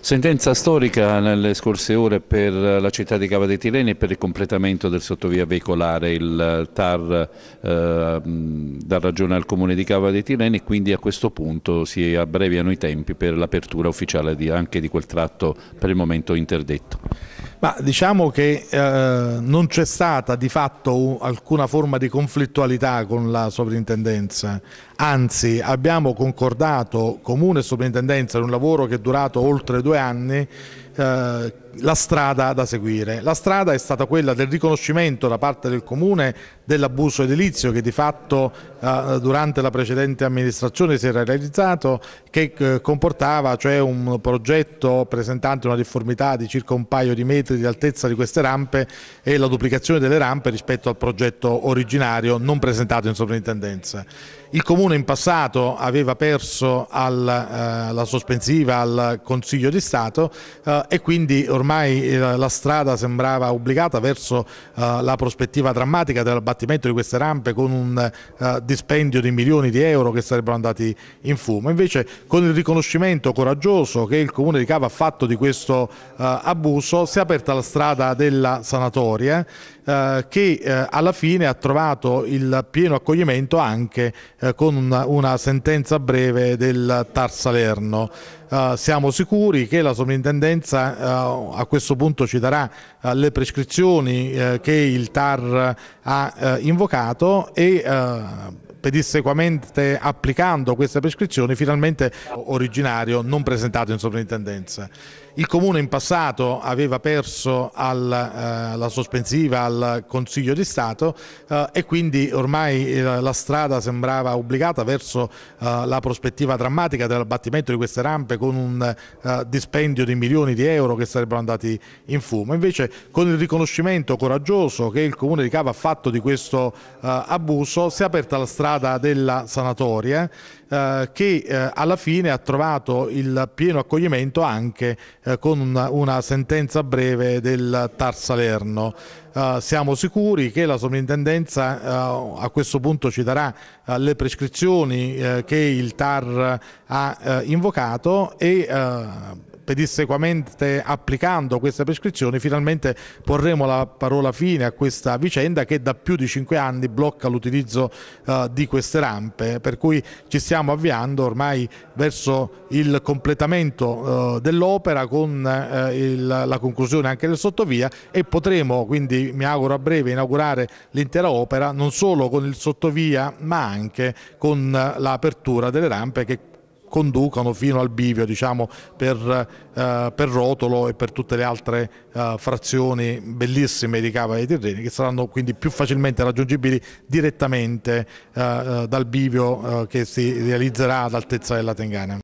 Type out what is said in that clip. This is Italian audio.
Sentenza storica nelle scorse ore per la città di Cava dei Tireni e per il completamento del sottovia veicolare, il eh, TAR eh, dà ragione al comune di Cava dei Tireni quindi a questo punto si abbreviano i tempi per l'apertura ufficiale di, anche di quel tratto per il momento interdetto. Ma diciamo che eh, non c'è stata di fatto alcuna forma di conflittualità con la sovrintendenza, anzi abbiamo concordato Comune e sovrintendenza in un lavoro che è durato oltre due anni eh, la strada da seguire. La strada è stata quella del riconoscimento da parte del Comune dell'abuso edilizio che di fatto eh, durante la precedente amministrazione si era realizzato, che eh, comportava cioè un progetto presentante una difformità di circa un paio di metri di altezza di queste rampe e la duplicazione delle rampe rispetto al progetto originario non presentato in sovrintendenza. Il Comune in passato aveva perso eh, alla eh, sospensiva al Consiglio di Stato eh, e quindi ormai eh, la strada sembrava obbligata verso eh, la prospettiva drammatica dell'abbattimento di queste rampe con un eh, dispendio di milioni di euro che sarebbero andati in fumo. Invece con il riconoscimento coraggioso che il Comune di Cava ha fatto di questo abuso si è aperta la strada della sanatoria che alla fine ha trovato il pieno accoglimento anche con una sentenza breve del Tar Salerno. Eh, siamo sicuri che la sovrintendenza eh, a questo punto ci darà eh, le prescrizioni eh, che il TAR ha eh, invocato e pedissequamente applicando queste prescrizioni finalmente originario non presentato in sovrintendenza. Il Comune in passato aveva perso al, eh, la sospensiva al Consiglio di Stato eh, e quindi ormai eh, la strada sembrava obbligata verso eh, la prospettiva drammatica dell'abbattimento di queste rampe con un eh, dispendio di milioni di euro che sarebbero andati in fumo. Invece con il riconoscimento coraggioso che il Comune di Cava ha fatto di questo abuso si è aperta la strada della sanatoria che alla fine ha trovato il pieno accoglimento anche eh, con una, una, sentenza breve del Tar Salerno. Eh, siamo sicuri che la sovrintendenza eh, a questo punto ci darà eh, le prescrizioni che il Tar ha invocato e pedissequamente applicando queste prescrizioni finalmente porremo la parola fine a questa vicenda che da più di cinque anni blocca l'utilizzo eh, di queste rampe per cui ci stiamo avviando ormai verso il completamento eh, dell'opera con eh, il, la conclusione anche del sottovia e potremo quindi mi auguro a breve inaugurare l'intera opera non solo con il sottovia ma anche con eh, l'apertura delle rampe che conducono fino al bivio diciamo, per, eh, per, Rotolo e per tutte le altre eh, frazioni bellissime di Cava e Tirreni che saranno quindi più facilmente raggiungibili direttamente eh, eh dal bivio eh, che si realizzerà ad altezza della Tengana.